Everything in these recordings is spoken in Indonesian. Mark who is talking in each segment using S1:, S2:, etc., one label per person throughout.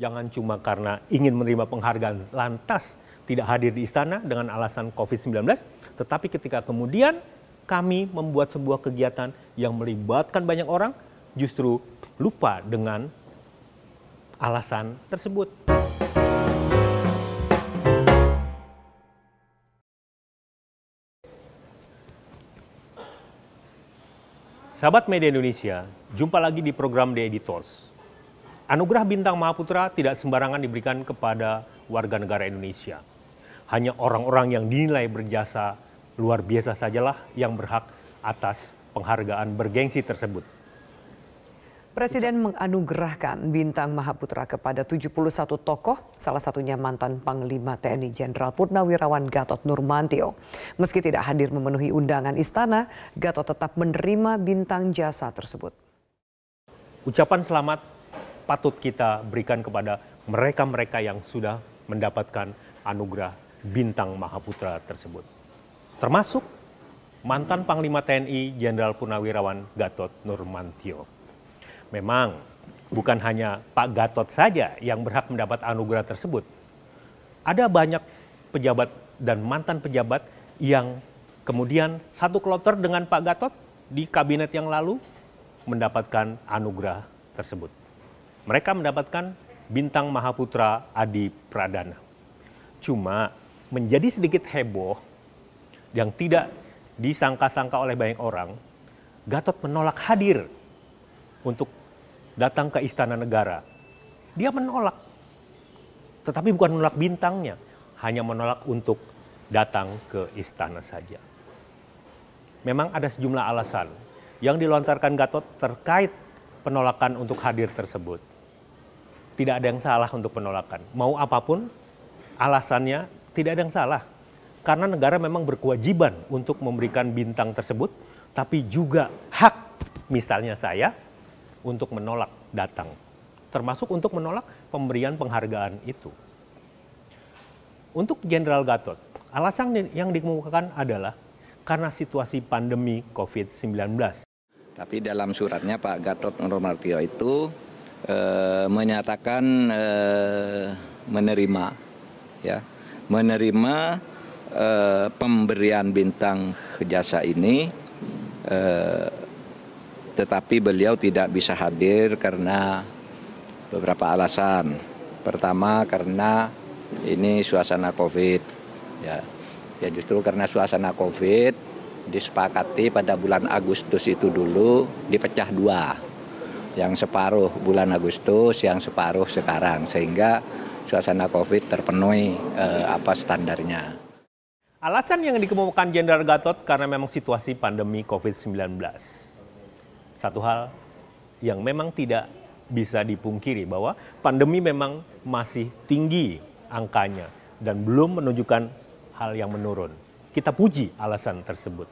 S1: Jangan cuma karena ingin menerima penghargaan lantas tidak hadir di istana dengan alasan COVID-19, tetapi ketika kemudian kami membuat sebuah kegiatan yang melibatkan banyak orang, justru lupa dengan alasan tersebut. Sahabat media Indonesia, jumpa lagi di program The Editors. Anugerah Bintang Mahaputra tidak sembarangan diberikan kepada warga negara Indonesia. Hanya orang-orang yang dinilai berjasa luar biasa sajalah yang berhak atas penghargaan bergengsi tersebut. Presiden menganugerahkan bintang Mahaputra kepada 71 tokoh, salah satunya mantan Panglima TNI Jenderal Purnawirawan Gatot Nurmantio. Meski tidak hadir memenuhi undangan istana, Gatot tetap menerima bintang jasa tersebut. Ucapan selamat patut kita berikan kepada mereka-mereka yang sudah mendapatkan anugerah bintang Mahaputra tersebut. Termasuk mantan Panglima TNI Jenderal Purnawirawan Gatot Nurmantio. Memang bukan hanya Pak Gatot saja yang berhak mendapat anugerah tersebut. Ada banyak pejabat dan mantan pejabat yang kemudian satu kloter dengan Pak Gatot di kabinet yang lalu mendapatkan anugerah tersebut mereka mendapatkan bintang Mahaputra Adi Pradana. Cuma menjadi sedikit heboh yang tidak disangka-sangka oleh banyak orang, Gatot menolak hadir untuk datang ke istana negara. Dia menolak. Tetapi bukan menolak bintangnya, hanya menolak untuk datang ke istana saja. Memang ada sejumlah alasan yang dilontarkan Gatot terkait penolakan untuk hadir tersebut. Tidak ada yang salah untuk penolakan. Mau apapun alasannya, tidak ada yang salah. Karena negara memang berkewajiban untuk memberikan bintang tersebut, tapi juga hak misalnya saya untuk menolak datang. Termasuk untuk menolak pemberian penghargaan itu. Untuk Jenderal Gatot, alasan yang dikemukakan adalah karena situasi pandemi
S2: COVID-19. Tapi dalam suratnya Pak Gatot Nurmartio itu e, menyatakan e, menerima ya, menerima e, pemberian bintang jasa ini e, tetapi beliau tidak bisa hadir karena beberapa alasan. Pertama karena ini suasana Covid ya. Ya justru karena suasana Covid disepakati pada bulan Agustus itu dulu dipecah dua. Yang separuh bulan Agustus, yang separuh sekarang. Sehingga suasana COVID terpenuhi eh, apa standarnya.
S1: Alasan yang dikemukakan Jenderal Gatot karena memang situasi pandemi COVID-19. Satu hal yang memang tidak bisa dipungkiri bahwa pandemi memang masih tinggi angkanya dan belum menunjukkan hal yang menurun. Kita puji alasan tersebut.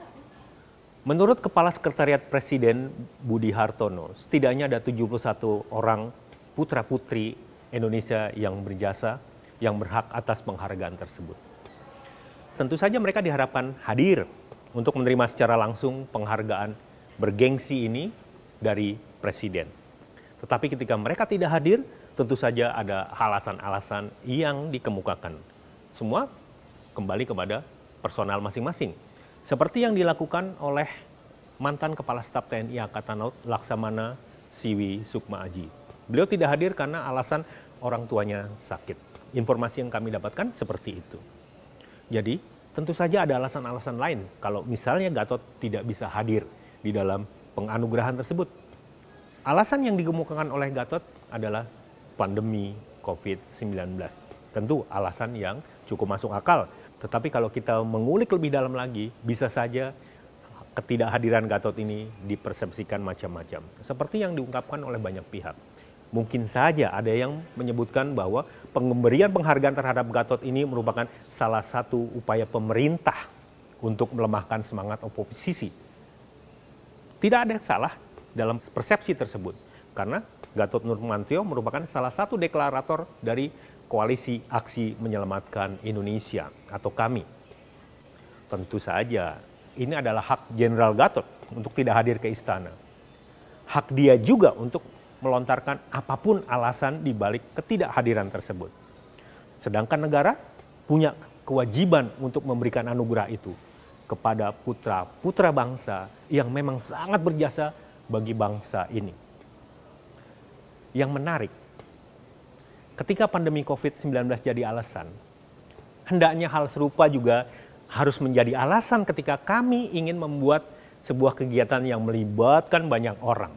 S1: Menurut Kepala Sekretariat Presiden Budi Hartono, setidaknya ada 71 orang putra-putri Indonesia yang berjasa, yang berhak atas penghargaan tersebut. Tentu saja mereka diharapkan hadir untuk menerima secara langsung penghargaan bergengsi ini dari Presiden. Tetapi ketika mereka tidak hadir, tentu saja ada alasan-alasan yang dikemukakan. Semua kembali kepada personal masing-masing seperti yang dilakukan oleh mantan Kepala Staf TNI Angkatan Laut Laksamana Siwi Sukma Aji. Beliau tidak hadir karena alasan orang tuanya sakit. Informasi yang kami dapatkan seperti itu. Jadi tentu saja ada alasan-alasan lain kalau misalnya Gatot tidak bisa hadir di dalam penganugerahan tersebut. Alasan yang dikemukakan oleh Gatot adalah pandemi COVID-19. Tentu alasan yang cukup masuk akal tetapi kalau kita mengulik lebih dalam lagi, bisa saja ketidakhadiran Gatot ini dipersepsikan macam-macam. Seperti yang diungkapkan oleh banyak pihak. Mungkin saja ada yang menyebutkan bahwa pemberian penghargaan terhadap Gatot ini merupakan salah satu upaya pemerintah untuk melemahkan semangat oposisi. Tidak ada yang salah dalam persepsi tersebut. Karena Gatot Nurmantio merupakan salah satu deklarator dari Koalisi Aksi Menyelamatkan Indonesia atau kami. Tentu saja ini adalah hak Jenderal Gatot untuk tidak hadir ke istana. Hak dia juga untuk melontarkan apapun alasan di balik ketidakhadiran tersebut. Sedangkan negara punya kewajiban untuk memberikan anugerah itu kepada putra-putra bangsa yang memang sangat berjasa bagi bangsa ini. Yang menarik ketika pandemi COVID-19 jadi alasan, hendaknya hal serupa juga harus menjadi alasan ketika kami ingin membuat sebuah kegiatan yang melibatkan banyak orang.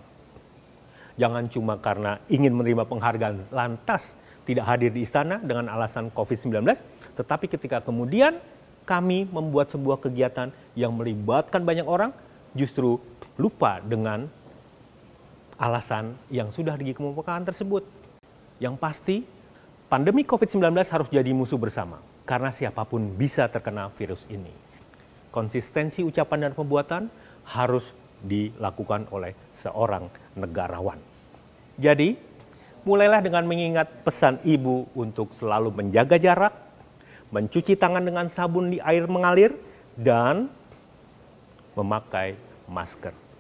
S1: Jangan cuma karena ingin menerima penghargaan lantas tidak hadir di istana dengan alasan COVID-19, tetapi ketika kemudian kami membuat sebuah kegiatan yang melibatkan banyak orang, justru lupa dengan alasan yang sudah dikemukakan tersebut yang pasti, pandemi COVID-19 harus jadi musuh bersama karena siapapun bisa terkena virus ini. Konsistensi ucapan dan pembuatan harus dilakukan oleh seorang negarawan. Jadi, mulailah dengan mengingat pesan ibu untuk selalu menjaga jarak, mencuci tangan dengan sabun di air mengalir, dan memakai masker.